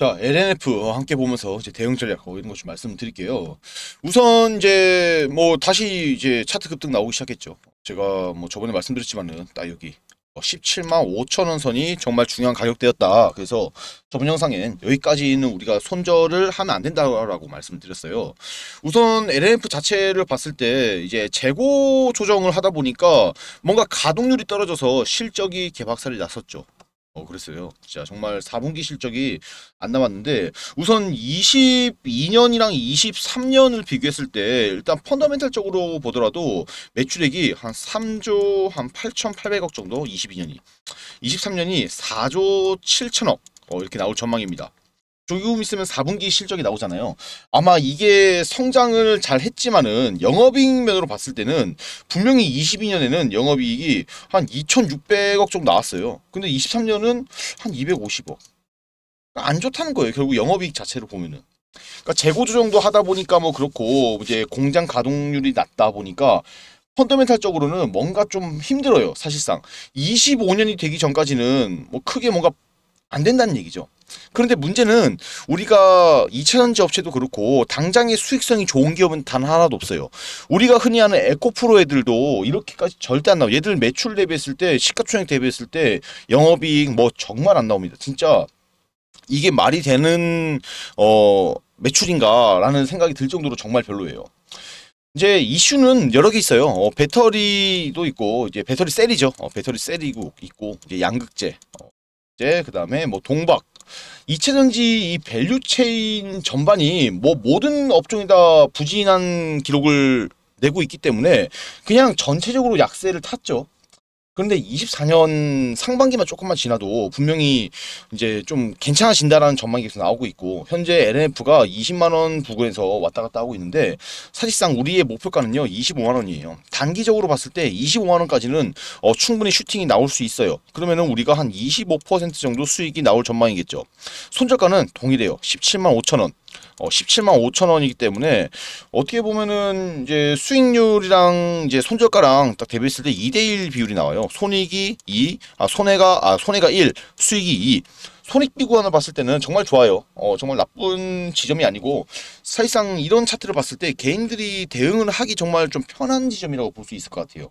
자, LNF 어, 함께 보면서 이제 대응 전략 어, 이런 것 좀 말씀드릴게요. 우선 이제 뭐 다시 이제 차트 급등 나오기 시작했죠. 제가 뭐 저번에 말씀드렸지만은 딱 여기 17만 어, 5천 원 선이 정말 중요한 가격대였다. 그래서 저번 영상엔 여기까지는 우리가 손절을 하면 안 된다라고 말씀드렸어요. 우선 LNF 자체를 봤을 때 이제 재고 조정을 하다 보니까 뭔가 가동률이 떨어져서 실적이 개박살이 났었죠. 어, 그랬어요. 진짜 정말 4분기 실적이 안 남았는데 우선 22년이랑 23년을 비교했을 때 일단 펀더멘탈적으로 보더라도 매출액이 한 3조 한 8,800억 정도 22년이 23년이 4조 7천억 어, 이렇게 나올 전망입니다. 조금 있으면 4분기 실적이 나오잖아요. 아마 이게 성장을 잘 했지만은 영업이익 면으로 봤을 때는 분명히 22년에는 영업이익이 한 2,600억 정도 나왔어요. 근데 23년은 한 250억. 그러니까 안 좋다는 거예요. 결국 영업이익 자체를 보면은. 그러니까 재고 조정도 하다 보니까 뭐 그렇고 이제 공장 가동률이 낮다 보니까 펀더멘탈적으로는 뭔가 좀 힘들어요. 사실상 25년이 되기 전까지는 뭐 크게 뭔가 안 된다는 얘기죠. 그런데 문제는 우리가 2차전지 업체도 그렇고 당장의 수익성이 좋은 기업은 단 하나도 없어요. 우리가 흔히 하는 에코프로 애들도 이렇게까지 절대 안 나와. 얘들 매출 대비했을 때 시가총액 대비했을 때 영업이익 뭐 정말 안 나옵니다. 진짜 이게 말이 되는 어 매출인가라는 생각이 들 정도로 정말 별로예요. 이제 이슈는 여러 개 있어요. 어, 배터리도 있고 이제 배터리 셀이죠. 어, 배터리 셀이고 있고 이제 양극재, 어, 이제그 다음에 뭐 동박, 이체전지 이 밸류체인 전반이 뭐 모든 업종에다 부진한 기록을 내고 있기 때문에 그냥 전체적으로 약세를 탔죠. 그런데 24년 상반기만 조금만 지나도 분명히 이제 좀 괜찮아진다라는 전망이 계속 나오고 있고 현재 LNF가 20만 원 부근에서 왔다 갔다 하고 있는데 사실상 우리의 목표가는요 25만 원이에요. 단기적으로 봤을 때 25만 원까지는 어, 충분히 슈팅이 나올 수 있어요. 그러면은 우리가 한 25% 정도 수익이 나올 전망이겠죠. 손절가는 동일해요. 17만 5천 원. 어, 17만 5천 원이기 때문에 어떻게 보면은 이제 수익률이랑 이제 손절가랑 딱 대비했을 때 2대 1 비율이 나와요. 손익이 2, 아 손해가 아 손해가 1, 수익이 2. 손익 비구간을 봤을 때는 정말 좋아요. 어, 정말 나쁜 지점이 아니고 사실상 이런 차트를 봤을 때 개인들이 대응을 하기 정말 좀 편한 지점이라고 볼 수 있을 것 같아요.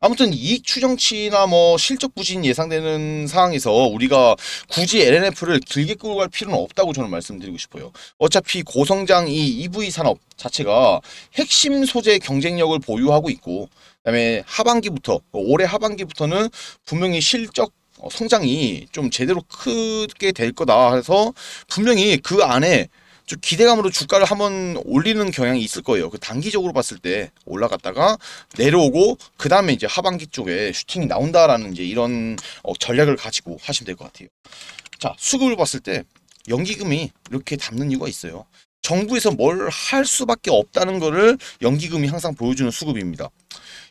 아무튼 이익 추정치나 뭐 실적 부진 예상되는 상황에서 우리가 굳이 LNF를 길게 끌고 갈 필요는 없다고 저는 말씀드리고 싶어요. 어차피 고성장 이 EV 산업 자체가 핵심 소재 경쟁력을 보유하고 있고 그다음에 하반기부터 올해 하반기부터는 분명히 실적 성장이 좀 제대로 크게 될 거다 해서 분명히 그 안에 좀 기대감으로 주가를 한번 올리는 경향이 있을 거예요. 그 단기적으로 봤을 때 올라갔다가 내려오고 그 다음에 이제 하반기 쪽에 슈팅이 나온다라는 이제 이런 어, 전략을 가지고 하시면 될 것 같아요. 자 수급을 봤을 때 연기금이 이렇게 담는 이유가 있어요. 정부에서 뭘 할 수밖에 없다는 것을 연기금이 항상 보여주는 수급입니다.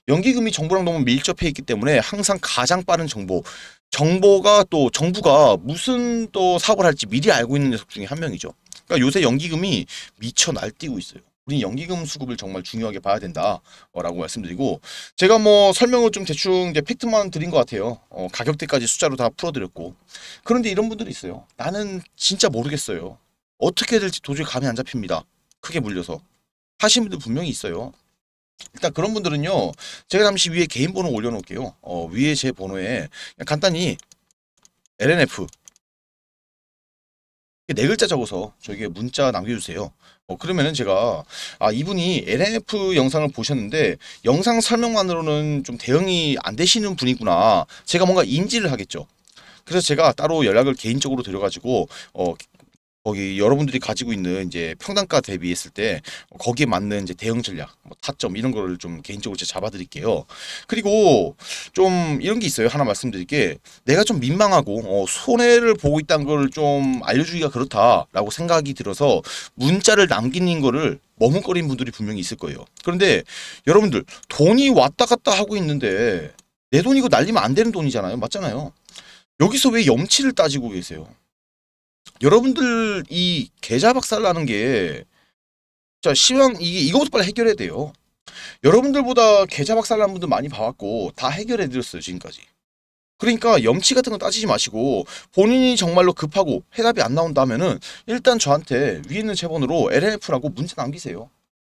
연기금이 정부랑 너무 밀접해 있기 때문에 항상 가장 빠른 정보, 정보가 또 정부가 무슨 또 사업을 할지 미리 알고 있는 녀석 중에 한 명이죠. 그러니까 요새 연기금이 미쳐 날뛰고 있어요. 우린 연기금 수급을 정말 중요하게 봐야 된다라고 말씀드리고 제가 뭐 설명을 좀 대충 이제 팩트만 드린 것 같아요. 어, 가격대까지 숫자로 다 풀어드렸고 그런데 이런 분들이 있어요. 나는 진짜 모르겠어요. 어떻게 해야 될지 도저히 감이 안 잡힙니다. 크게 물려서 하시는 분들 분명히 있어요. 일단 그런 분들은요. 제가 잠시 위에 개인 번호 올려놓을게요. 어, 위에 제 번호에 간단히 LNF 네 글자 적어서 저에게 문자 남겨주세요. 어, 그러면은 제가 아 이분이 LNF 영상을 보셨는데 영상 설명만으로는 좀 대응이 안 되시는 분이구나. 제가 뭔가 인지를 하겠죠. 그래서 제가 따로 연락을 개인적으로 드려가지고 어, 거기 여러분들이 가지고 있는 이제 평단가 대비했을 때 거기에 맞는 이제 대응 전략, 뭐 타점 이런 거를 좀 개인적으로 제가 잡아드릴게요. 그리고 좀 이런 게 있어요. 하나 말씀드릴게 내가 좀 민망하고 어, 손해를 보고 있다는 걸 좀 알려주기가 그렇다라고 생각이 들어서 문자를 남기는 거를 머뭇거리는 분들이 분명히 있을 거예요. 그런데 여러분들 돈이 왔다 갔다 하고 있는데 내 돈이고 날리면 안 되는 돈이잖아요. 맞잖아요. 여기서 왜 염치를 따지고 계세요? 여러분들 이 계좌 박살나는 게 자, 시황 이게 이거부터 빨리 해결해야 돼요. 여러분들보다 계좌 박살난 분들 많이 봐왔고 다 해결해드렸어요 지금까지. 그러니까 염치 같은 거 따지지 마시고 본인이 정말로 급하고 해답이 안 나온다면은 일단 저한테 위에 있는 제본으로 LNF라고 문자 남기세요.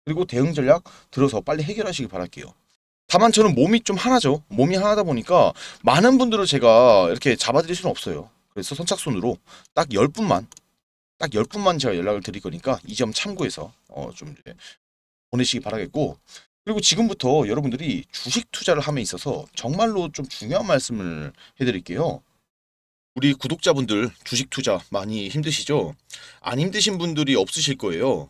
그리고 대응 전략 들어서 빨리 해결하시길 바랄게요. 다만 저는 몸이 좀 하나죠. 몸이 하나다 보니까 많은 분들을 제가 이렇게 잡아드릴 수는 없어요. 그래서 선착순으로 딱 10분만 딱 10분만 제가 연락을 드릴 거니까 이 점 참고해서 어, 좀 보내시기 바라겠고 그리고 지금부터 여러분들이 주식 투자를 함에 있어서 정말로 좀 중요한 말씀을 해드릴게요. 우리 구독자분들 주식 투자 많이 힘드시죠? 안 힘드신 분들이 없으실 거예요.